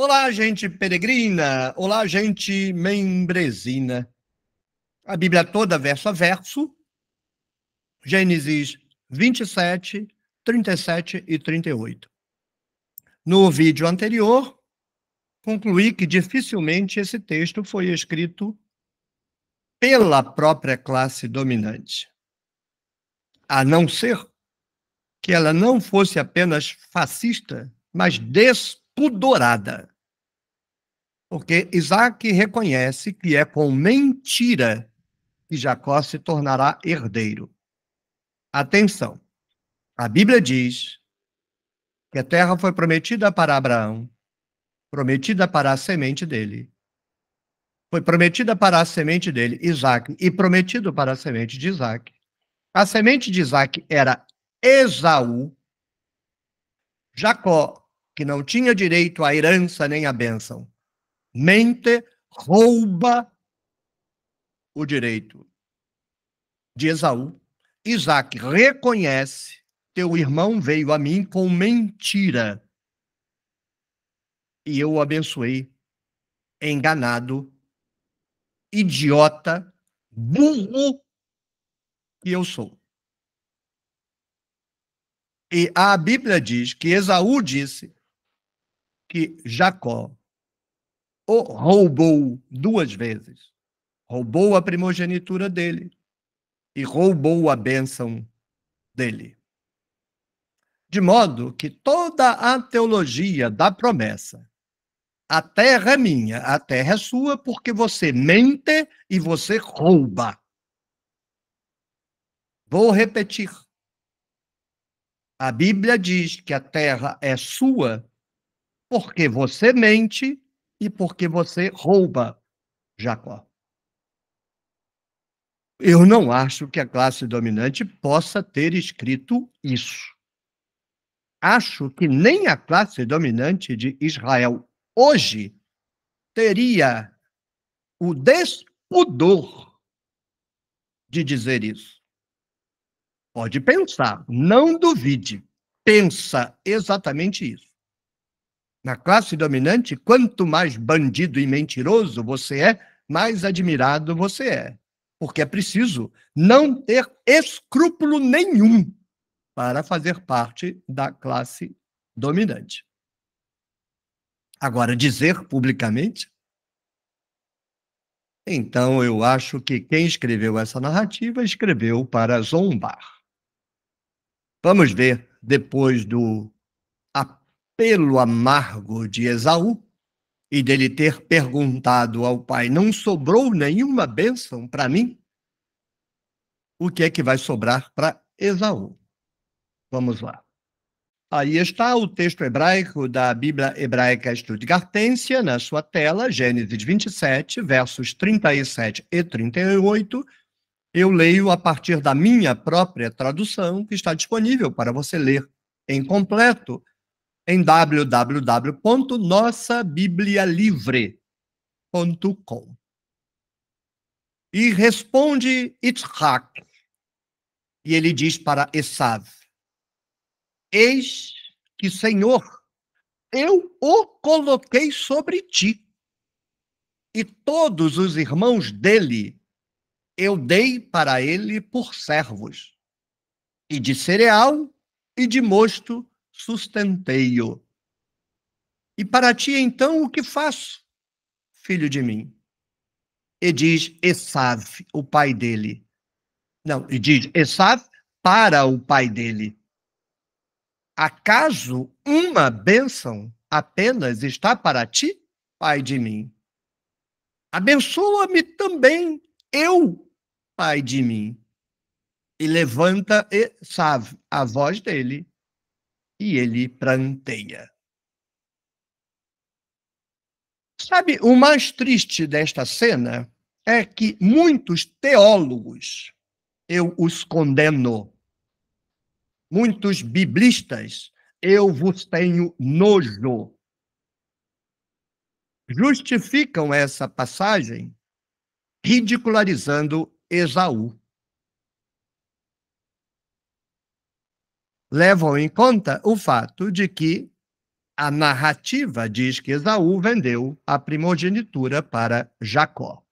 Olá, gente peregrina! Olá, gente membresina! A Bíblia toda, verso a verso, Gênesis 27, 37 e 38. No vídeo anterior, concluí que dificilmente esse texto foi escrito pela própria classe dominante, a não ser que ela não fosse apenas fascista, mas despojada pudorada. Porque Isaac reconhece que é com mentira que Jacó se tornará herdeiro. Atenção, a Bíblia diz que a terra foi prometida para Abraão, prometida para a semente dele. Foi prometida para a semente dele, Isaac, e prometido para a semente de Isaac. A semente de Isaac era Esaú. Jacó que não tinha direito à herança nem à bênção. Mente rouba o direito de Esaú. Isaac reconhece: teu irmão veio a mim com mentira e eu o abençoei. Enganado, idiota, burro que eu sou. E a Bíblia diz que Esaú disse: que Jacó roubou duas vezes. Roubou a primogenitura dele e roubou a bênção dele. De modo que toda a teologia da promessa, a terra é minha, a terra é sua, porque você mente e você rouba. Vou repetir. A Bíblia diz que a terra é sua porque você mente e porque você rouba Jacó. Eu não acho que a classe dominante possa ter escrito isso. Acho que nem a classe dominante de Israel hoje teria o despudor de dizer isso. Pode pensar, não duvide, pensa exatamente isso. Na classe dominante, quanto mais bandido e mentiroso você é, mais admirado você é. Porque é preciso não ter escrúpulo nenhum para fazer parte da classe dominante. Agora, dizer publicamente? Então, eu acho que quem escreveu essa narrativa escreveu para zombar. Vamos ver, depois do pelo amargo de Esaú e dele ter perguntado ao pai: Não sobrou nenhuma bênção para mim? O que é que vai sobrar para Esaú? Vamos lá. Aí está o texto hebraico da Bíblia Hebraica Stuttgartensia na sua tela, Gênesis 27, versos 37 e 38. Eu leio a partir da minha própria tradução, que está disponível para você ler em completo, em www.nossabiblialivre.com. E responde Itzhak, e ele diz para Esav, eis que, Senhor, eu o coloquei sobre ti, e todos os irmãos dele eu dei para ele por servos, e de cereal e de mosto sustentei-o E para ti, então, o que faço, filho de mim? E diz Esav, o pai dele. Não, e diz Esav para o pai dele. Acaso uma bênção apenas está para ti, pai de mim? Abençoa-me também, eu, pai de mim. E levanta Esav, a voz dele, e ele pranteia. Sabe, o mais triste desta cena é que muitos teólogos, eu os condeno, muitos biblistas, eu vos tenho nojo, justificam essa passagem ridicularizando Esaú. levam em conta o fato de que a narrativa diz que Esaú vendeu a primogenitura para Jacó.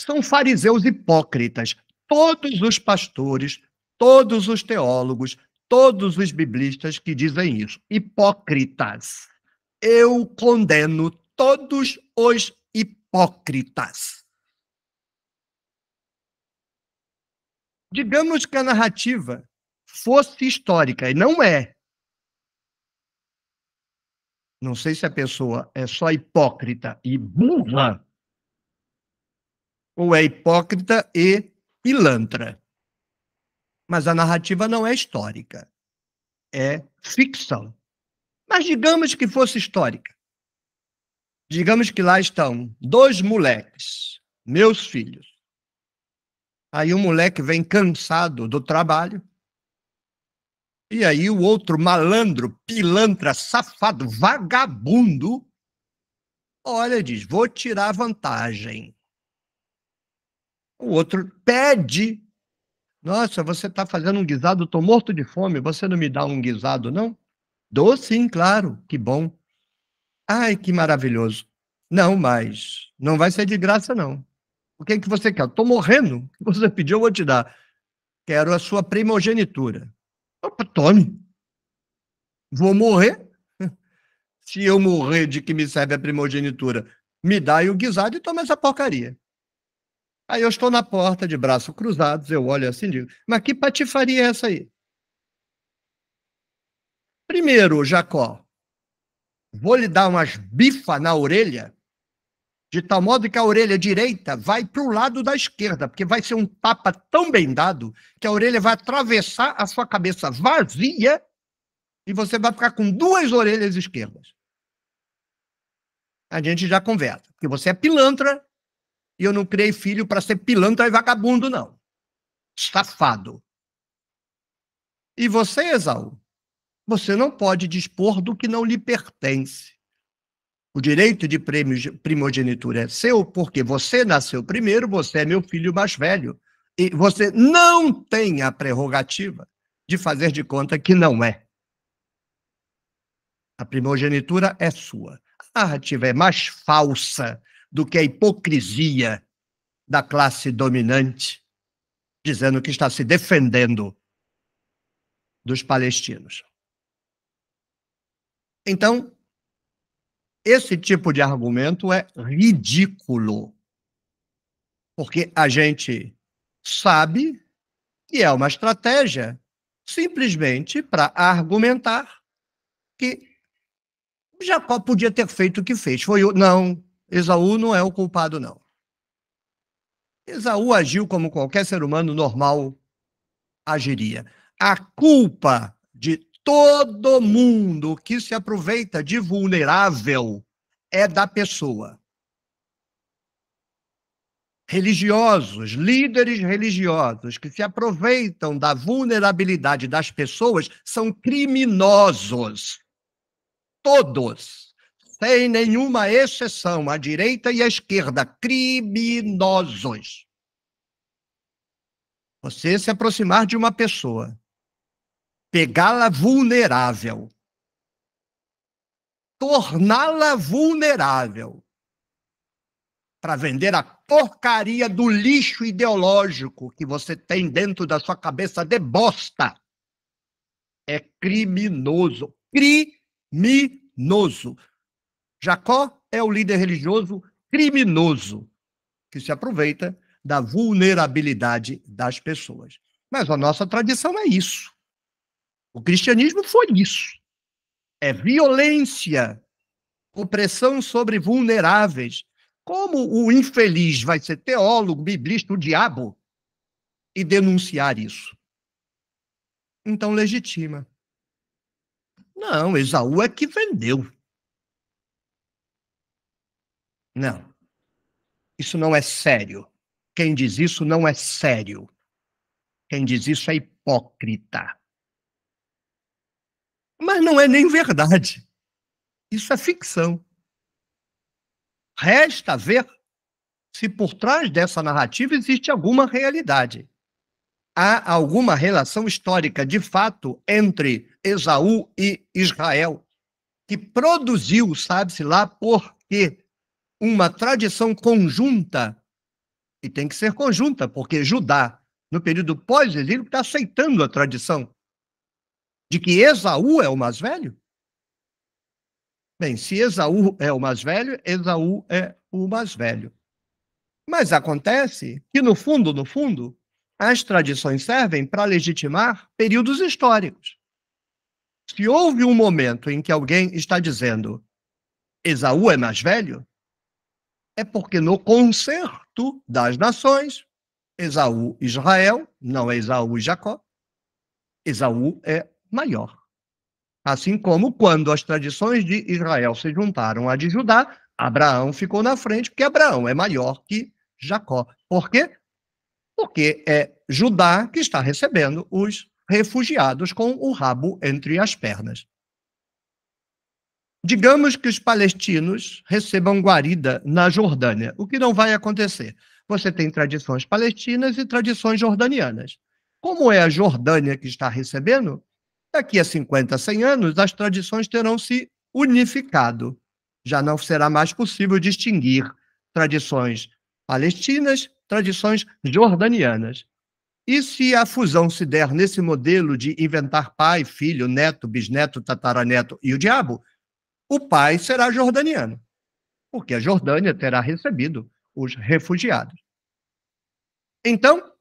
São fariseus hipócritas. Todos os pastores, todos os teólogos, todos os biblistas que dizem isso. Hipócritas. Eu condeno todos os hipócritas. Digamos que a narrativa fosse histórica, e não é. Não sei se a pessoa é só hipócrita e burra, ou é hipócrita e pilantra. Mas a narrativa não é histórica, é ficção. Mas digamos que fosse histórica. Digamos que lá estão dois moleques, meus filhos. Aí o um moleque vem cansado do trabalho e aí o outro malandro, pilantra, safado, vagabundo, olha e diz: vou tirar vantagem. O outro pede. Nossa, você está fazendo um guisado, estou morto de fome, você não me dá um guisado, não? Dou sim, claro, que bom. Ai, que maravilhoso. Não, mas não vai ser de graça, não. O que é que você quer? Estou morrendo. O que você pediu, eu vou te dar. Quero a sua primogenitura. Tome. Vou morrer. Se eu morrer de que me serve a primogenitura, me dá o guisado e toma essa porcaria. Aí eu estou na porta, de braços cruzados, eu olho assim e digo, mas que patifaria é essa aí? Primeiro, Jacó, vou lhe dar umas bifas na orelha de tal modo que a orelha direita vai para o lado da esquerda, porque vai ser um tapa tão bem dado que a orelha vai atravessar a sua cabeça vazia e você vai ficar com duas orelhas esquerdas. A gente já conversa, porque você é pilantra e eu não criei filho para ser pilantra e vagabundo, não. Safado. E você, Esaú, você não pode dispor do que não lhe pertence. O direito de primogenitura é seu porque você nasceu primeiro, você é meu filho mais velho. E você não tem a prerrogativa de fazer de conta que não é. A primogenitura é sua. A narrativa é mais falsa do que a hipocrisia da classe dominante, dizendo que está se defendendo dos palestinos. Então, esse tipo de argumento é ridículo, porque a gente sabe que é uma estratégia simplesmente para argumentar que Jacó podia ter feito o que fez. Foi o... não, Esaú não é o culpado não. Esaú agiu como qualquer ser humano normal agiria. A culpa de Todo mundo que se aproveita de vulnerável é da pessoa. Religiosos, líderes religiosos que se aproveitam da vulnerabilidade das pessoas são criminosos. Todos, sem nenhuma exceção, a direita e a esquerda, criminosos. Você se aproximar de uma pessoa pegá-la vulnerável, torná-la vulnerável para vender a porcaria do lixo ideológico que você tem dentro da sua cabeça de bosta. É criminoso. Criminoso. Jacó é o líder religioso criminoso que se aproveita da vulnerabilidade das pessoas. Mas a nossa tradição é isso. O cristianismo foi isso. É violência, opressão sobre vulneráveis. Como o infeliz vai ser teólogo, biblista, o diabo, e denunciar isso? Então legitima. Não, Esaú é que vendeu. Não. Isso não é sério. Quem diz isso não é sério. Quem diz isso é hipócrita. Mas não é nem verdade. Isso é ficção. Resta ver se por trás dessa narrativa existe alguma realidade. Há alguma relação histórica de fato entre Esaú e Israel que produziu, sabe-se lá por quê, uma tradição conjunta, e tem que ser conjunta, porque Judá, no período pós-exílio, está aceitando a tradição de que Esaú é o mais velho? Bem, se Esaú é o mais velho, Esaú é o mais velho. Mas acontece que, no fundo, no fundo, as tradições servem para legitimar períodos históricos. Se houve um momento em que alguém está dizendo Esaú é mais velho, é porque no concerto das nações, Esaú, Israel, não é Esaú e Jacó, Esaú é maior. Assim como quando as tradições de Israel se juntaram à de Judá, Abraão ficou na frente, porque Abraão é maior que Jacó. Por quê? Porque é Judá que está recebendo os refugiados com o rabo entre as pernas. Digamos que os palestinos recebam guarida na Jordânia, o que não vai acontecer. Você tem tradições palestinas e tradições jordanianas. Como é a Jordânia que está recebendo? Daqui a 50, 100 anos, as tradições terão se unificado. Já não será mais possível distinguir tradições palestinas, tradições jordanianas. E se a fusão se der nesse modelo de inventar pai, filho, neto, bisneto, tataraneto e o diabo, o pai será jordaniano, porque a Jordânia terá recebido os refugiados. Então,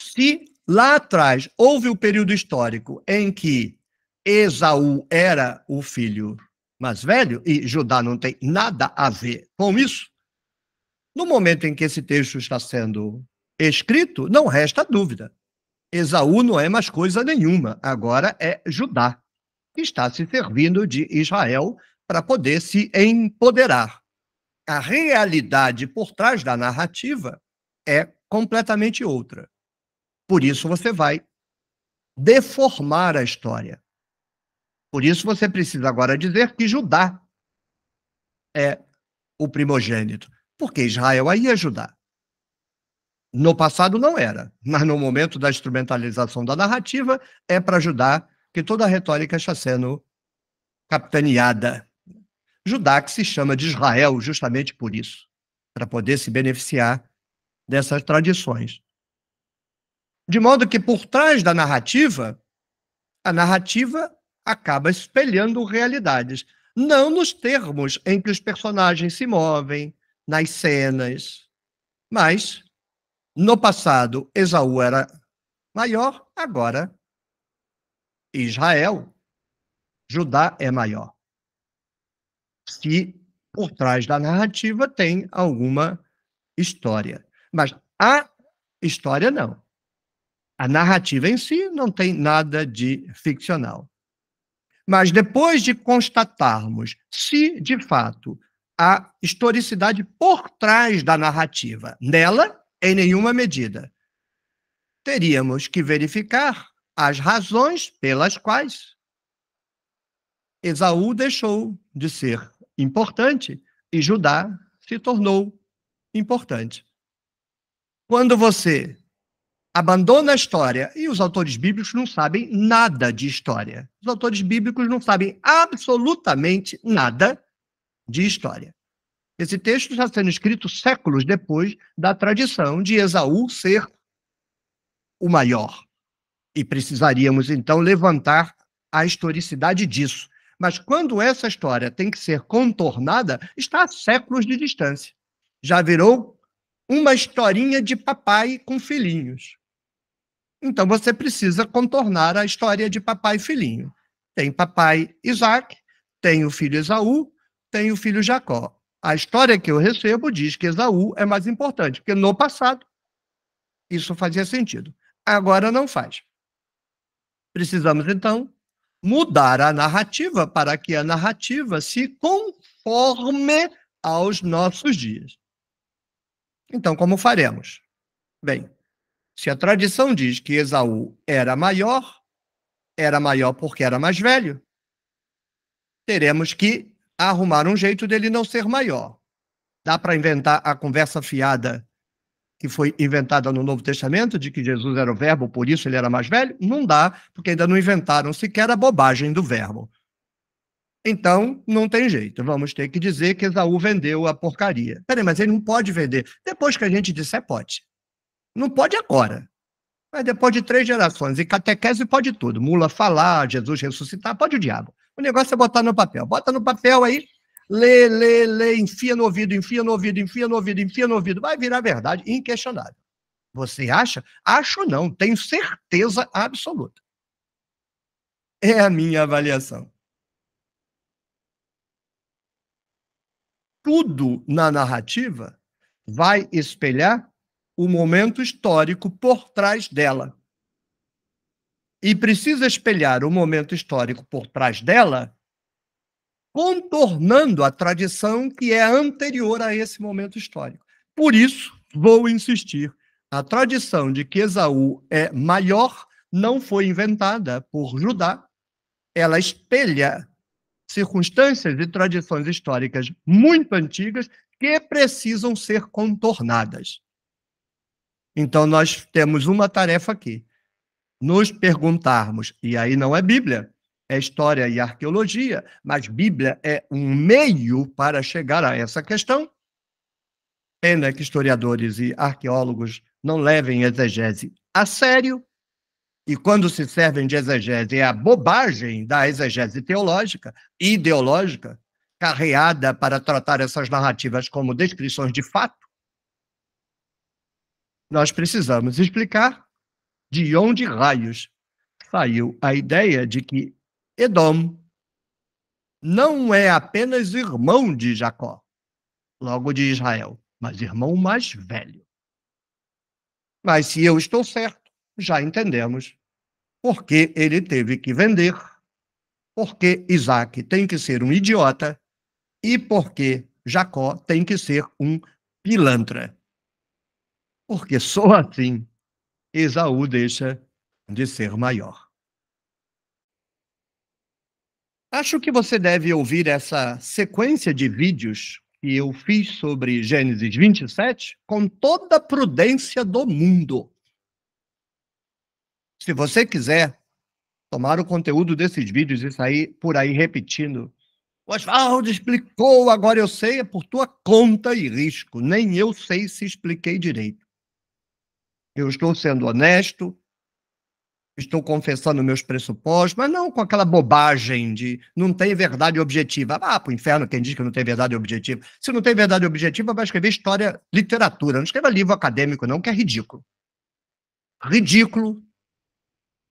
se Lá atrás, houve o período histórico em que Esaú era o filho mais velho e Judá não tem nada a ver com isso. No momento em que esse texto está sendo escrito, não resta dúvida. Esaú não é mais coisa nenhuma, agora é Judá, que está se servindo de Israel para poder se empoderar. A realidade por trás da narrativa é completamente outra. Por isso você vai deformar a história. Por isso você precisa agora dizer que Judá é o primogênito, porque Israel aí é Judá. No passado não era, mas no momento da instrumentalização da narrativa é para Judá que toda a retórica está sendo capitaneada. Judá que se chama de Israel justamente por isso, para poder se beneficiar dessas tradições. De modo que por trás da narrativa, a narrativa acaba espelhando realidades, não nos termos em que os personagens se movem, nas cenas, mas no passado Esaú era maior, agora Israel, Judá é maior. Se por trás da narrativa tem alguma história, mas a história não. A narrativa em si não tem nada de ficcional. Mas depois de constatarmos se, de fato, a historicidade por trás da narrativa, nela, em nenhuma medida, teríamos que verificar as razões pelas quais Esaú deixou de ser importante e Judá se tornou importante. Quando você abandona a história. E os autores bíblicos não sabem nada de história. Os autores bíblicos não sabem absolutamente nada de história. Esse texto está sendo escrito séculos depois da tradição de Esaú ser o maior. E precisaríamos, então, levantar a historicidade disso. Mas quando essa história tem que ser contornada, está a séculos de distância. Já virou uma historinha de papai com filhinhos. Então você precisa contornar a história de papai e filhinho. Tem papai Isaac, tem o filho Esaú, tem o filho Jacó. A história que eu recebo diz que Esaú é mais importante, porque no passado isso fazia sentido. Agora não faz. Precisamos, então, mudar a narrativa para que a narrativa se conforme aos nossos dias. Então, como faremos? Bem, se a tradição diz que Esaú era maior, era maior porque era mais velho, teremos que arrumar um jeito dele não ser maior. Dá para inventar a conversa fiada que foi inventada no Novo Testamento, de que Jesus era o verbo, por isso ele era mais velho? Não dá, porque ainda não inventaram sequer a bobagem do verbo. Então, não tem jeito. Vamos ter que dizer que Esaú vendeu a porcaria. Peraí, mas ele não pode vender. Depois que a gente disser, pode. Não pode agora. Mas depois de três gerações. E catequese pode tudo. Mula falar, Jesus ressuscitar, pode o diabo. O negócio é botar no papel. Bota no papel aí, lê, lê, lê, enfia no ouvido, enfia no ouvido, enfia no ouvido, enfia no ouvido. Vai virar verdade inquestionável. Você acha? Acho não, tenho certeza absoluta. É a minha avaliação. Tudo na narrativa vai espelhar o momento histórico por trás dela. E precisa espelhar o momento histórico por trás dela, contornando a tradição que é anterior a esse momento histórico. Por isso, vou insistir: a tradição de que Esaú é maior não foi inventada por Judá, ela espelha circunstâncias e tradições históricas muito antigas que precisam ser contornadas. Então, nós temos uma tarefa aqui. Nos perguntarmos, e aí não é Bíblia, é história e arqueologia, mas Bíblia é um meio para chegar a essa questão. Pena que historiadores e arqueólogos não levem exegese a sério, e quando se servem de exegese, é a bobagem da exegese teológica, ideológica, carreada para tratar essas narrativas como descrições de fato, nós precisamos explicar de onde raios saiu a ideia de que Edom não é apenas irmão de Jacó, logo de Israel, mas irmão mais velho. Mas se eu estou certo, já entendemos por que ele teve que vender, por que Isaac tem que ser um idiota e por que Jacó tem que ser um pilantra porque só assim Esaú deixa de ser maior. Acho que você deve ouvir essa sequência de vídeos que eu fiz sobre Gênesis 27 com toda a prudência do mundo. Se você quiser tomar o conteúdo desses vídeos e sair por aí repetindo, o Oswaldo explicou, agora eu sei, é por tua conta e risco. Nem eu sei se expliquei direito. Eu estou sendo honesto, estou confessando meus pressupostos, mas não com aquela bobagem de não tem verdade objetiva. Ah, para o inferno quem diz que não tem verdade objetiva. Se não tem verdade objetiva, vai escrever história, literatura. Não escreva livro acadêmico, não, que é ridículo. Ridículo.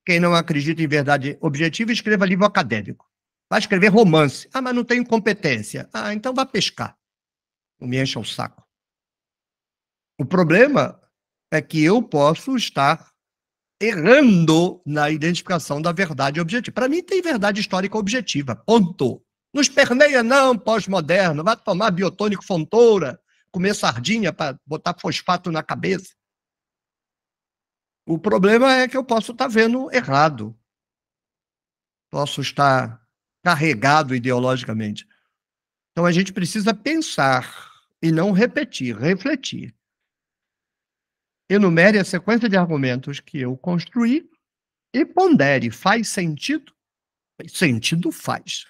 Quem não acredita em verdade objetiva, escreva livro acadêmico. Vai escrever romance. Ah, mas não tenho competência. Ah, então vá pescar. Não me encha o saco. O problema é que eu posso estar errando na identificação da verdade objetiva. Para mim, tem verdade histórica objetiva, ponto. Nos permeia, não, pós-moderno, vai tomar biotônico fontoura, comer sardinha para botar fosfato na cabeça. O problema é que eu posso estar vendo errado. Posso estar carregado ideologicamente. Então a gente precisa pensar e não repetir, refletir enumere a sequência de argumentos que eu construí e pondere: faz sentido? Sentido faz.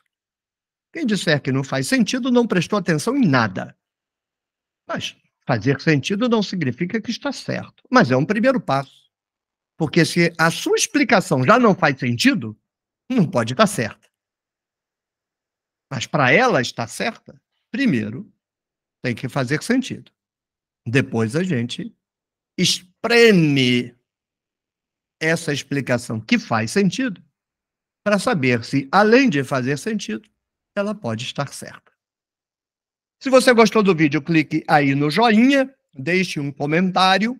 Quem disser que não faz sentido não prestou atenção em nada. Mas fazer sentido não significa que está certo, mas é um primeiro passo. Porque se a sua explicação já não faz sentido, não pode estar certa. Mas para ela estar certa, primeiro tem que fazer sentido. Depois a gente espreme essa explicação, que faz sentido, para saber se, além de fazer sentido, ela pode estar certa. Se você gostou do vídeo, clique aí no joinha, deixe um comentário,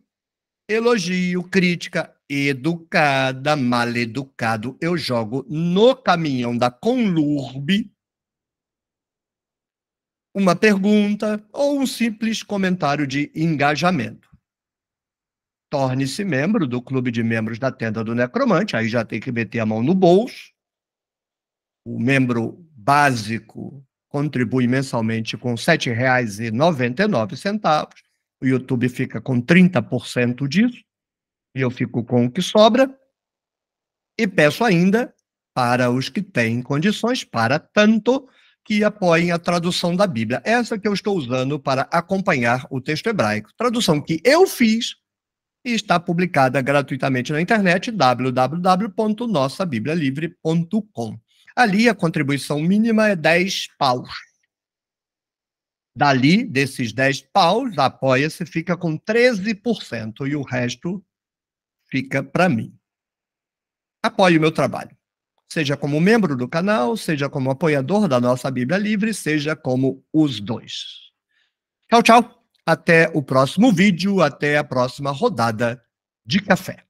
elogio, crítica, educada, mal educado, eu jogo no caminhão da Conlurbe uma pergunta ou um simples comentário de engajamento torne-se membro do clube de membros da tenda do necromante, aí já tem que meter a mão no bolso. O membro básico contribui mensalmente com R$ 7,99. O YouTube fica com 30% disso, e eu fico com o que sobra. E peço ainda para os que têm condições, para tanto que apoiem a tradução da Bíblia. Essa que eu estou usando para acompanhar o texto hebraico. Tradução que eu fiz e está publicada gratuitamente na internet www.nossabiblialivre.com. Ali a contribuição mínima é 10 paus. Dali, desses 10 paus, apoia-se fica com 13% e o resto fica para mim. Apoie o meu trabalho, seja como membro do canal, seja como apoiador da nossa Bíblia Livre, seja como os dois. Tchau, tchau. Até o próximo vídeo, até a próxima rodada de café.